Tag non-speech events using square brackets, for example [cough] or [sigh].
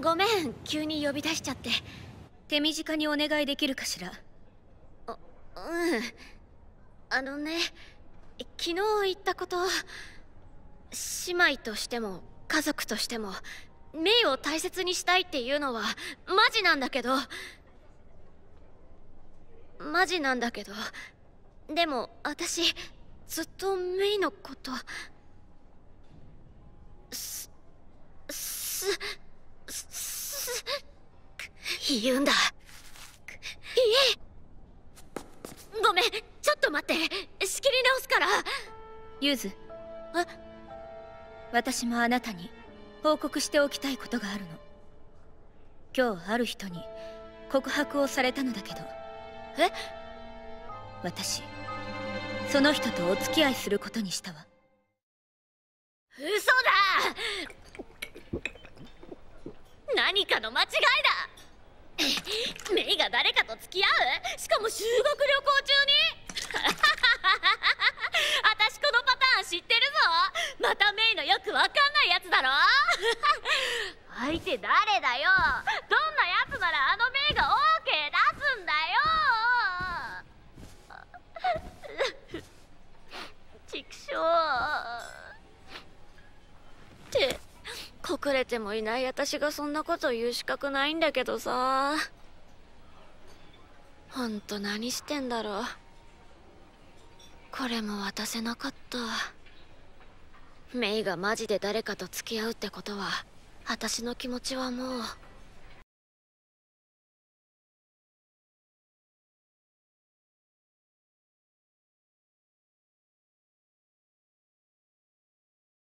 ごめん急に呼び出しちゃって手短にお願いできるかしらうんあのね昨日言ったこと姉妹としても家族としてもメイを大切にしたいっていうのはマジなんだけどマジなんだけどでも私ずっとメイのこと言うんだいえごめんちょっと待って仕切り直すからユズえ私もあなたに報告しておきたいことがあるの今日ある人に告白をされたのだけどえ私その人とお付き合いすることにしたわ嘘だ何かの間違いだが誰かと付き合うしかも修学旅行中に [laughs] 私このパターン知ってるぞまたメイのよくわかんないやつだろ相手誰だよどんなやつならあのメイが OK 出すんだよちくしょうって隠れてもいない私がそんなこと言う資格ないんだけどさほんと何してんだろうこれも渡せなかったメイがマジで誰かと付き合うってことは私の気持ちはもう